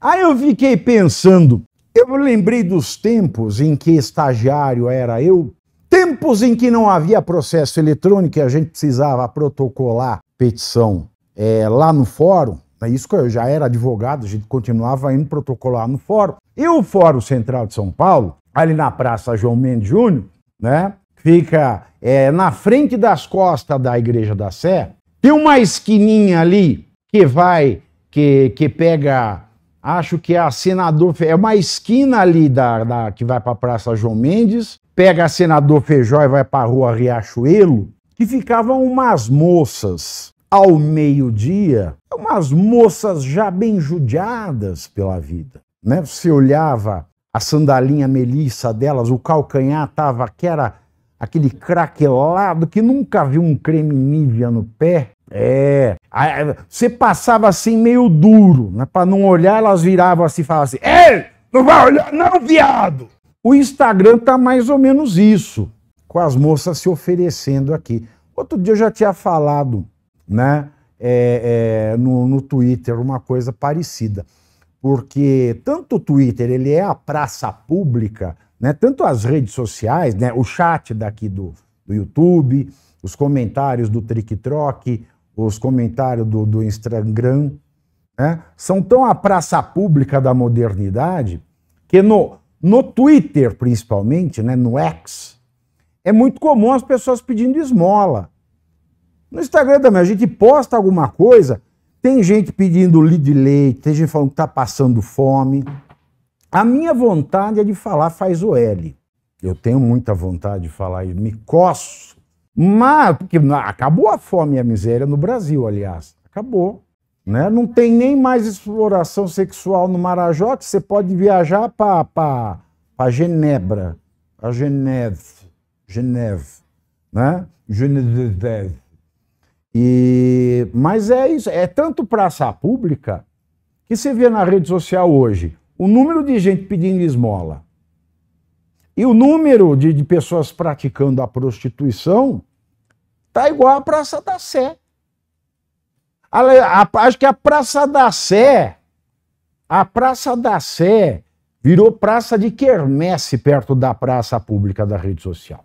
Aí eu fiquei pensando, eu lembrei dos tempos em que estagiário era eu, tempos em que não havia processo eletrônico e a gente precisava protocolar petição é, lá no fórum. É isso que eu já era advogado, a gente continuava indo protocolar no fórum. E o Fórum Central de São Paulo, ali na Praça João Mendes Júnior, né? Fica é, na frente das costas da Igreja da Sé. Tem uma esquininha ali que vai, que, que pega acho que é a Senador é uma esquina ali da, da que vai para a Praça João Mendes, pega a Senador Feijó e vai para a Rua Riachuelo, que ficavam umas moças ao meio-dia, umas moças já bem judiadas pela vida, né? Você olhava a sandalinha melissa delas, o calcanhar tava que era aquele craquelado que nunca viu um creme nívea no pé, é. Você passava assim meio duro, né? Para não olhar, elas viravam assim e falavam assim: Ei, não vai olhar, não, viado! O Instagram tá mais ou menos isso, com as moças se oferecendo aqui. Outro dia eu já tinha falado, né? É, é, no, no Twitter uma coisa parecida, porque tanto o Twitter ele é a praça pública, né? Tanto as redes sociais, né? O chat daqui do, do YouTube, os comentários do Trick os comentários do, do Instagram, né? são tão a praça pública da modernidade que no, no Twitter, principalmente, né? no X, é muito comum as pessoas pedindo esmola. No Instagram também, a gente posta alguma coisa, tem gente pedindo de leite, tem gente falando que está passando fome. A minha vontade é de falar faz o L. Eu tenho muita vontade de falar me coço mas, porque acabou a fome e a miséria no Brasil, aliás. Acabou. Né? Não tem nem mais exploração sexual no Marajó, que você pode viajar para Genebra, a Geneve, Geneve, né? Geneve. E, mas é isso, é tanto praça pública que você vê na rede social hoje o número de gente pedindo esmola e o número de, de pessoas praticando a prostituição tá igual à Praça da Sé. A, a, acho que a Praça da Sé, a Praça da Sé virou praça de quermesse perto da praça pública da rede social.